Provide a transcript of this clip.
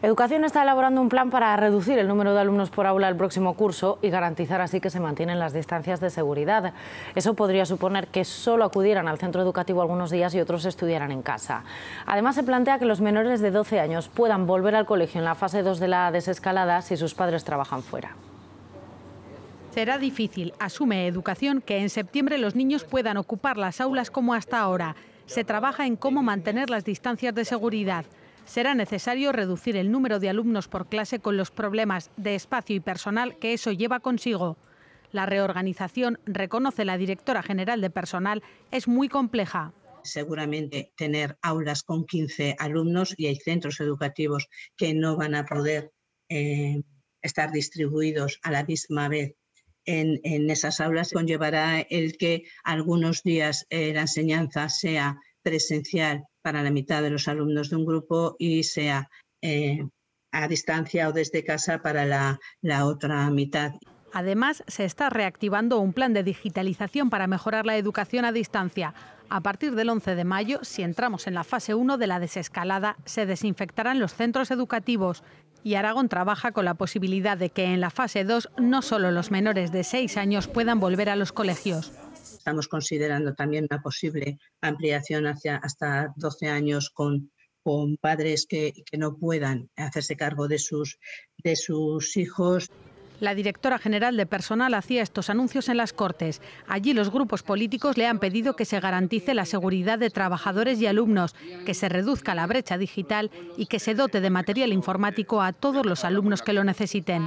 Educación está elaborando un plan para reducir el número de alumnos por aula el próximo curso y garantizar así que se mantienen las distancias de seguridad. Eso podría suponer que solo acudieran al centro educativo algunos días y otros estudiaran en casa. Además, se plantea que los menores de 12 años puedan volver al colegio en la fase 2 de la desescalada si sus padres trabajan fuera. Será difícil, asume Educación, que en septiembre los niños puedan ocupar las aulas como hasta ahora. Se trabaja en cómo mantener las distancias de seguridad será necesario reducir el número de alumnos por clase con los problemas de espacio y personal que eso lleva consigo. La reorganización, reconoce la directora general de personal, es muy compleja seguramente tener aulas con 15 alumnos y hay centros educativos que no van a poder eh, estar distribuidos a la misma vez. En, esas aulas conllevará el que algunos días eh, la enseñanza sea presencial para la mitad de los alumnos de un grupo y sea eh, a distancia o desde casa para la, la otra mitad. Además, se está reactivando un plan de digitalización para mejorar la educación a distancia. A partir del 11 de mayo, si entramos en la fase 1 de la desescalada, se desinfectarán los centros educativos. Y Aragón trabaja con la posibilidad de que en la fase 2 no solo los menores de 6 años puedan volver a los colegios. Estamos considerando también una posible ampliación hacia hasta 12 años con, con padres que, no puedan hacerse cargo de sus, de sus hijos. La directora general de personal hacía estos anuncios en las Cortes. Allí los grupos políticos le han pedido que se garantice la seguridad de trabajadores y alumnos, que se reduzca la brecha digital y que se dote de material informático a todos los alumnos que lo necesiten.